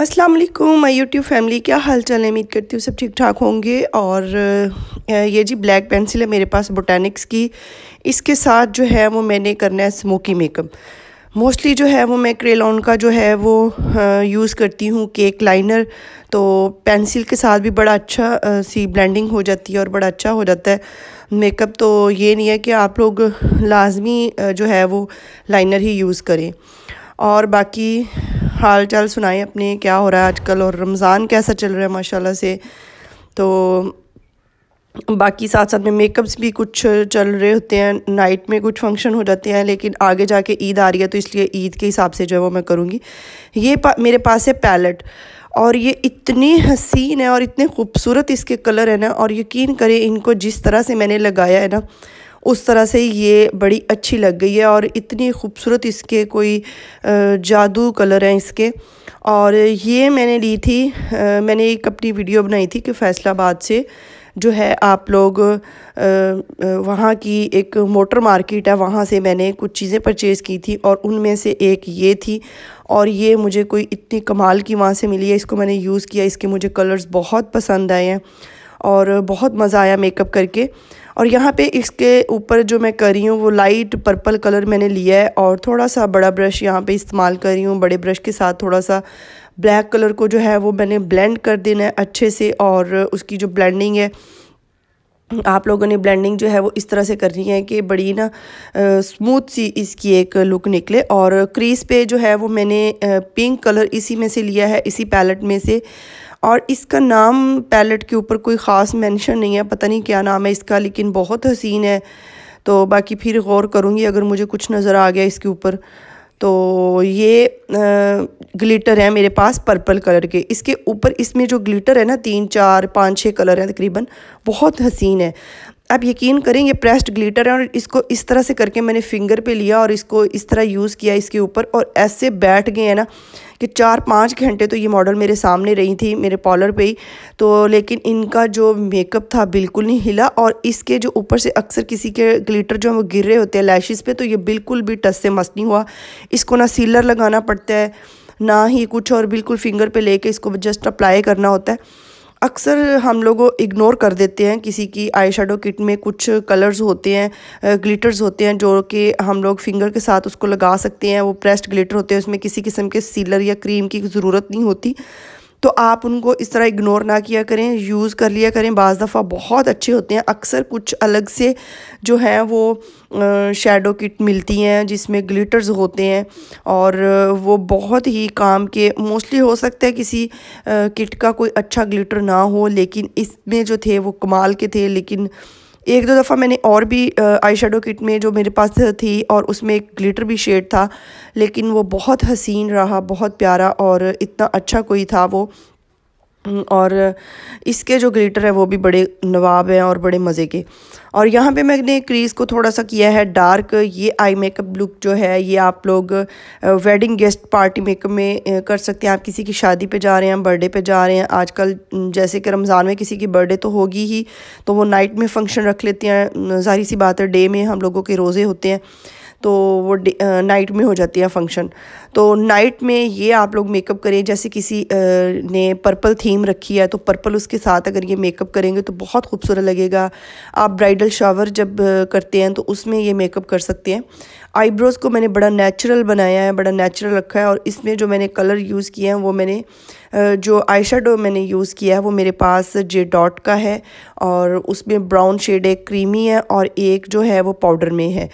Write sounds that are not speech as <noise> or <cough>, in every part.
अस्सलाम वालेकुम my YouTube family क्या हाल चाल है उम्मीद करती हूँ सब ठीक ठाक होंगे और ये जी ब्लैक पेंसिल है मेरे पास बोटैनिक्स की इसके साथ जो है वो मैंने करना है स्मोकी मेकअप मोस्टली जो है वो मैं क्रेलॉन का जो है वो यूज़ करती हूँ केक लाइनर तो पेंसिल के साथ भी बड़ा अच्छा सी ब्लेंडिंग हो जाती है और बड़ा अच्छा हो जाता है मेकअप तो ये नहीं है कि आप लोग लाजमी जो है वो लाइनर ही यूज़ करें और बाकी हाल चाल सुनाएं अपने क्या हो रहा है आजकल और रमज़ान कैसा चल रहा है माशाल्लाह से तो बाकी साथ साथ में मेकअप्स भी कुछ चल रहे होते हैं नाइट में कुछ फंक्शन हो जाते हैं लेकिन आगे जाके ईद आ रही है तो इसलिए ईद के हिसाब से जो है वो मैं करूँगी ये पा, मेरे पास है पैलेट और ये इतनी हसीन है और इतने खूबसूरत इसके कलर है ना और यकीन करें इनको जिस तरह से मैंने लगाया है ना उस तरह से ये बड़ी अच्छी लग गई है और इतनी खूबसूरत इसके कोई जादू कलर हैं इसके और ये मैंने ली थी मैंने एक अपनी वीडियो बनाई थी कि फ़ैसलाबाद से जो है आप लोग वहाँ की एक मोटर मार्केट है वहाँ से मैंने कुछ चीज़ें परचेज़ की थी और उनमें से एक ये थी और ये मुझे कोई इतनी कमाल की वहाँ से मिली है इसको मैंने यूज़ किया इसके मुझे कलर्स बहुत पसंद आए हैं और बहुत मज़ा आया मेकअप करके और यहाँ पे इसके ऊपर जो मैं कर रही हूँ वो लाइट पर्पल कलर मैंने लिया है और थोड़ा सा बड़ा ब्रश यहाँ पे इस्तेमाल कर रही हूँ बड़े ब्रश के साथ थोड़ा सा ब्लैक कलर को जो है वो मैंने ब्लेंड कर देना है अच्छे से और उसकी जो ब्लेंडिंग है आप लोगों ने ब्लेंडिंग जो है वो इस तरह से करनी है कि बड़ी ना स्मूथ सी इसकी एक लुक निकले और क्रीज पे जो है वो मैंने पिंक कलर इसी में से लिया है इसी पैलेट में से और इसका नाम पैलेट के ऊपर कोई ख़ास मेंशन नहीं है पता नहीं क्या नाम है इसका लेकिन बहुत हसीन है तो बाकी फिर गौर करूँगी अगर मुझे कुछ नज़र आ गया इसके ऊपर तो ये ग्लिटर है मेरे पास पर्पल कलर के इसके ऊपर इसमें जो ग्लिटर है ना तीन चार पाँच छः कलर हैं तकरीबन बहुत हसीन है आप यकीन करें ये प्रेस्ड ग्लिटर है और इसको इस तरह से करके मैंने फिंगर पे लिया और इसको इस तरह यूज़ किया इसके ऊपर और ऐसे बैठ गए हैं ना कि चार पाँच घंटे तो ये मॉडल मेरे सामने रही थी मेरे पॉलर पे ही तो लेकिन इनका जो मेकअप था बिल्कुल नहीं हिला और इसके जो ऊपर से अक्सर किसी के ग्लिटर जो है वो गिर रहे होते हैं लैशेज़ पर तो ये बिल्कुल भी टस से मस्त नहीं हुआ इसको ना सीलर लगाना पड़ता है ना ही कुछ और बिल्कुल फिंगर पर ले इसको जस्ट अप्लाई करना होता है अक्सर हम लोग इग्नोर कर देते हैं किसी की आई शेडो किट में कुछ कलर्स होते हैं ग्लिटर्स होते हैं जो कि हम लोग फिंगर के साथ उसको लगा सकते हैं वो प्रेस्ड ग्लिटर होते हैं उसमें किसी किस्म के सीलर या क्रीम की ज़रूरत नहीं होती तो आप उनको इस तरह इग्नोर ना किया करें यूज़ कर लिया करें बज़ दफ़ा बहुत अच्छे होते हैं अक्सर कुछ अलग से जो हैं वो शेडो किट मिलती हैं जिसमें ग्लिटर्स होते हैं और वो बहुत ही काम के मोस्टली हो सकता है किसी किट का कोई अच्छा ग्लिटर ना हो लेकिन इसमें जो थे वो कमाल के थे लेकिन एक दो दफ़ा मैंने और भी आई शेडो किट में जो मेरे पास थी और उसमें एक ग्लिटर भी शेड था लेकिन वो बहुत हसीन रहा बहुत प्यारा और इतना अच्छा कोई था वो हम्म, और इसके जो ग्लिटर है वो भी बड़े नवाब हैं और बड़े मज़े के और यहाँ पे मैंने क्रीज़ को थोड़ा सा किया है डार्क ये आई मेकअप लुक जो है ये आप लोग वेडिंग गेस्ट पार्टी मेकअप में कर सकते हैं आप किसी की शादी पे जा रहे हैं बर्थडे पे जा रहे हैं आजकल जैसे कि रमज़ान में किसी की बर्थडे तो होगी ही तो वो नाइट में फंक्शन रख लेते हैं जाहिर सी बात है डे में हम लोगों के रोज़े होते हैं तो वो नाइट में हो जाती है फंक्शन तो नाइट में ये आप लोग मेकअप करें जैसे किसी ने पर्पल थीम रखी है तो पर्पल उसके साथ अगर ये मेकअप करेंगे तो बहुत खूबसूरत लगेगा आप ब्राइडल शावर जब करते हैं तो उसमें ये मेकअप कर सकते हैं आईब्रोज़ को मैंने बड़ा नेचुरल बनाया है बड़ा नेचुरल रखा है और इसमें जो मैंने कलर यूज़ किया है वो मैंने जो आई मैंने यूज़ किया है वो मेरे पास जे डॉट का है और उसमें ब्राउन शेड एक क्रीमी है और एक जो है वो पाउडर में है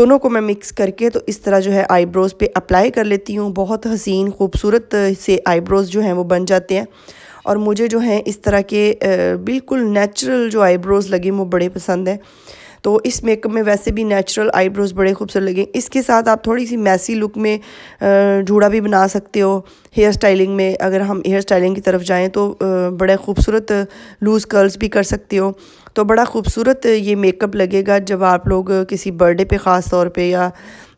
दोनों को मैं मिक्स करके तो इस तरह जो है आईब्रोज़ पे अप्लाई कर लेती हूँ बहुत हसीन खूबसूरत से आईब्रोज़ जो हैं वो बन जाते हैं और मुझे जो है इस तरह के बिल्कुल नेचुरल जो आईब्रोज़ लगे वो बड़े पसंद हैं तो इस मेकअप में वैसे भी नेचुरल आईब्रोज बड़े खूबसूरत लगेंगे इसके साथ आप थोड़ी सी मैसी लुक में जूड़ा भी बना सकते हो हेयर स्टाइलिंग में अगर हम हेयर स्टाइलिंग की तरफ जाएँ तो बड़े खूबसूरत लूज़ कर्ल्स भी कर सकते हो तो बड़ा खूबसूरत ये मेकअप लगेगा जब आप लोग किसी बर्थडे पे ख़ास तौर पे या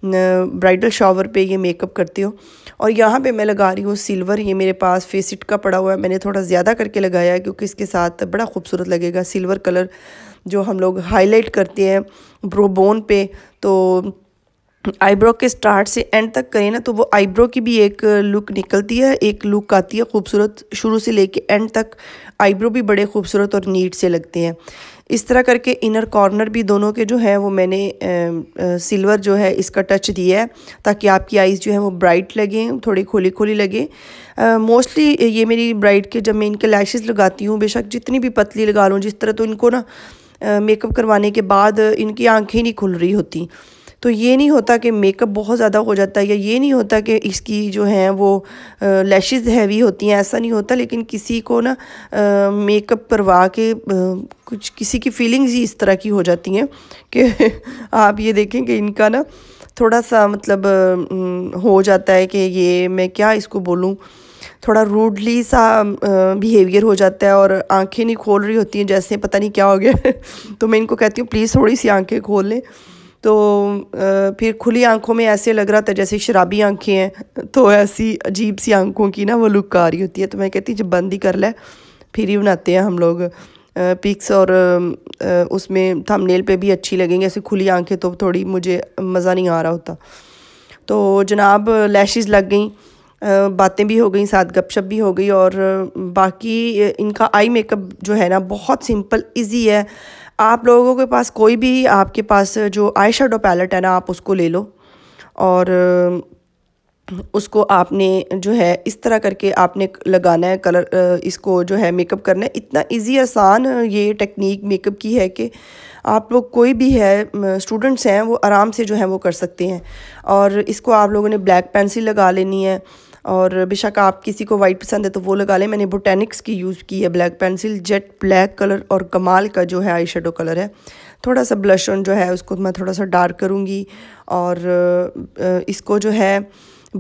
ब्राइडल शावर पे ये मेकअप करती हूँ और यहाँ पे मैं लगा रही हूँ सिल्वर ये मेरे पास फेसिट का पड़ा हुआ है मैंने थोड़ा ज़्यादा करके लगाया है क्योंकि इसके साथ बड़ा खूबसूरत लगेगा सिल्वर कलर जो हम लोग हाईलाइट करते हैं ब्रोबोन पे तो आईब्रो के स्टार्ट से एंड तक करें ना तो वो आईब्रो की भी एक लुक निकलती है एक लुक आती है खूबसूरत शुरू से लेके एंड तक आईब्रो भी बड़े खूबसूरत और नीट से लगते हैं इस तरह करके इनर कॉर्नर भी दोनों के जो है वो मैंने सिल्वर जो है इसका टच दिया है ताकि आपकी आइज़ जो है वो ब्राइट लगें थोड़ी खोली खुली लगे मोस्टली ये मेरी ब्राइट के जब मैं इनके लैशेज़ लगाती हूँ बेशक जितनी भी पतली लगा लूँ जिस तरह तो इनको ना मेकअप करवाने के बाद इनकी आँखें नहीं खुल रही होती तो ये नहीं होता कि मेकअप बहुत ज़्यादा हो जाता है या ये नहीं होता कि इसकी जो है वो लैशेस हैवी होती हैं ऐसा नहीं होता लेकिन किसी को ना मेकअप करवा के कुछ किसी की फीलिंग्स ही इस तरह की हो जाती हैं कि <laughs> आप ये देखें कि इनका ना थोड़ा सा मतलब हो जाता है कि ये मैं क्या इसको बोलूँ थोड़ा रूडली सा बिहेवियर हो जाता है और आंखें नहीं खोल रही होती हैं जैसे पता नहीं क्या हो गया <laughs> तो मैं इनको कहती हूँ प्लीज़ थोड़ी सी आंखें खोल लें तो फिर खुली आंखों में ऐसे लग रहा था जैसे शराबी आंखें हैं तो ऐसी अजीब सी आंखों की ना वो लुक आ रही होती है तो मैं कहती जब बंद ही कर ले फिर ही बनाते हैं हम लोग पिक्स और उसमें थंबनेल पे भी अच्छी लगेंगे ऐसे खुली आंखें तो थोड़ी मुझे मज़ा नहीं आ रहा होता तो जनाब लैशेस लग गई बातें भी हो गई साथ गपशप भी हो गई और बाकी इनका आई मेकअप जो है ना बहुत सिंपल इजी है आप लोगों के पास कोई भी आपके पास जो आई शेडो पैलेट है ना आप उसको ले लो और उसको आपने जो है इस तरह करके आपने लगाना है कलर इसको जो है मेकअप करना है इतना इजी आसान ये टेक्निक मेकअप की है कि आप लोग कोई भी है स्टूडेंट्स हैं वो आराम से जो है वो कर सकते हैं और इसको आप लोगों ने ब्लैक पेंसिल लगा लेनी है और बेशक आप किसी को वाइट पसंद है तो वो लगा लें मैंने बोटेनिक्स की यूज़ की है black pencil jet black colour और कमाल का जो है आई शेडो कलर है थोड़ा सा ब्लश ऑन जो है उसको मैं थोड़ा सा डार्क करूँगी और इसको जो है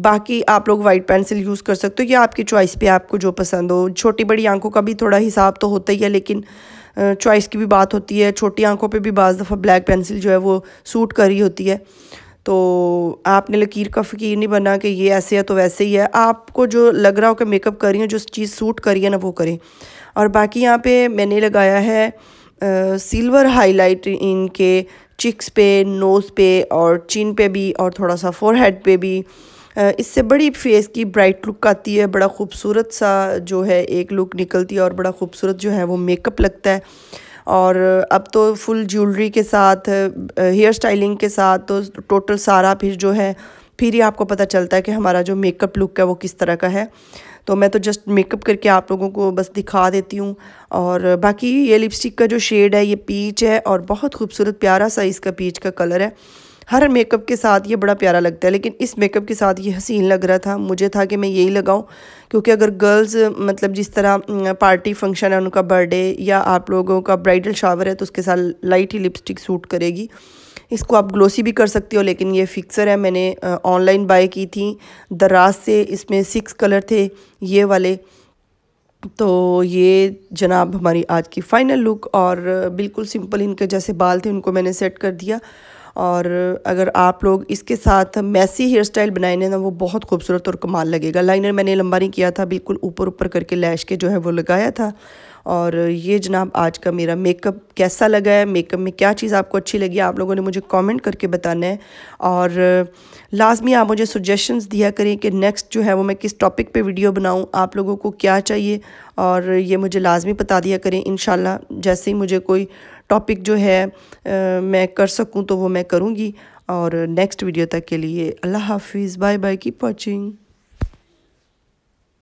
बाकी आप लोग वाइट पेंसिल यूज़ कर सकते हो या आपकी चॉइस पे आपको जो पसंद हो छोटी बड़ी आंखों का भी थोड़ा हिसाब तो होता ही है लेकिन चॉइस की भी बात होती है छोटी आंखों पे भी बज़ दफ़ा ब्लैक पेंसिल जो है वो सूट कर रही होती है तो आपने लकीर का फ़कीर नहीं बना कि ये ऐसे है तो वैसे ही है आपको जो लग रहा हो कि मेकअप करिए जो चीज़ सूट करिए ना वो करें और बाकी यहाँ पे मैंने लगाया है सिल्वर हाईलाइट इनके चिक्स पे नोज़ पे और चिन पे भी और थोड़ा सा फोरहेड पे भी इससे बड़ी फेस की ब्राइट लुक आती है बड़ा खूबसूरत सा जो है एक लुक निकलती है और बड़ा खूबसूरत जो है वो मेकअप लगता है और अब तो फुल ज्वेलरी के साथ हेयर स्टाइलिंग के साथ तो टोटल सारा फिर जो है फिर ही आपको पता चलता है कि हमारा जो मेकअप लुक है वो किस तरह का है तो मैं तो जस्ट मेकअप करके आप लोगों को बस दिखा देती हूँ और बाकी ये लिपस्टिक का जो शेड है ये पीच है और बहुत खूबसूरत प्यारा सा इसका पीच का कलर है हर मेकअप के साथ ये बड़ा प्यारा लगता है लेकिन इस मेकअप के साथ ये हसीन लग रहा था मुझे था कि मैं यही लगाऊँ क्योंकि अगर गर्ल्स मतलब जिस तरह पार्टी फंक्शन है उनका बर्थडे या आप लोगों का ब्राइडल शावर है तो उसके साथ लाइट ही लिपस्टिक सूट करेगी इसको आप ग्लोसी भी कर सकते हो लेकिन ये फिक्सर है मैंने ऑनलाइन बाय की थी दराज से इसमें सिक्स कलर थे ये वाले तो ये जनाब हमारी आज की फ़ाइनल लुक और बिल्कुल सिंपल इनके जैसे बाल थे उनको मैंने सेट कर दिया और अगर आप लोग इसके साथ मैसी हेयर स्टाइल बनाए ना वो बहुत खूबसूरत और कमाल लगेगा लाइनर मैंने लंबा नहीं किया था बिल्कुल ऊपर ऊपर करके लैश के जो है वो लगाया था और ये जनाब आज का मेरा मेकअप कैसा लगा है मेकअप में क्या चीज़ आपको अच्छी लगी आप लोगों ने मुझे कमेंट करके बताना है और लाजमी आप मुझे सुजेशंस दिया करें कि नेक्स्ट जो है वो मैं किस टॉपिक पे वीडियो बनाऊं आप लोगों को क्या चाहिए और ये मुझे लाजमी बता दिया करें इन जैसे ही मुझे कोई टॉपिक जो है आ, मैं कर सकूँ तो वो मैं करूँगी और नेक्स्ट वीडियो तक के लिए अल्लाह हाफिज़ बाय बाय कीप वॉचिंग